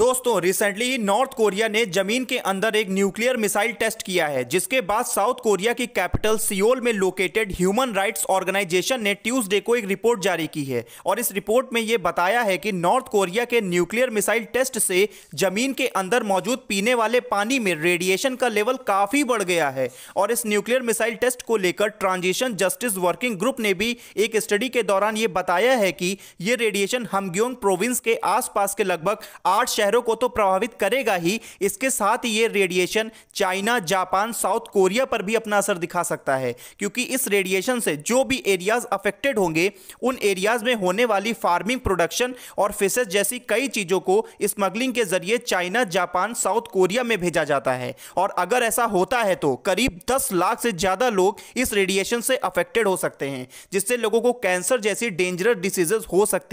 दोस्तों रिसेंटली ही north Korea ने जमीन के अंदर एक न्यूक्लियर मिसाइल टेस्ट किया है जिसके बाद साउथ कोरिया की कैपिटल सियोल में लोकेटेड ह्यूमन राइट्स ऑर्गेनाइजेशन ने ट्यूसडे को एक रिपोर्ट जारी की है और इस रिपोर्ट में ये बताया है कि नॉर्थ कोरिया के न्यूक्लियर मिसाइल टेस्ट से जमीन के अंदर मौजूद पीने वाले पानी में रेडिएशन का लेवल काफ़ी बढ़ गया है और इस न्यूक्लियर मिसाइल टेस्ट को लेकर ट्रांजिशन जस्टिस वर्किंग ग्रुप ने भी एक स्टडी के दौरान ये बताया है कि ये रेडिएशन हमग्योंग प्रोविंस के आसपास के लगभग आठ शहरों को तो प्रभावित करेगा ही इसके साथ ही ये radiation China Japan south Korea पर भी अपना असर दिखा सकता है क्योंकि इस रेडिएशन से जो भी एरियाज अफेक्टेड होंगे उन एरियाज में होने वाली फार्मिंग प्रोडक्शन और फिशेज जैसी कई चीज़ों को स्मगलिंग के जरिए चाइना जापान साउथ कोरिया में भेजा जाता है और अगर ऐसा होता है तो करीब दस लाख से ज़्यादा लोग इस रेडिएशन से अफेक्टेड हो सकते हैं जिससे लोगों को कैंसर जैसी डेंजरस डिसीजेज हो सकती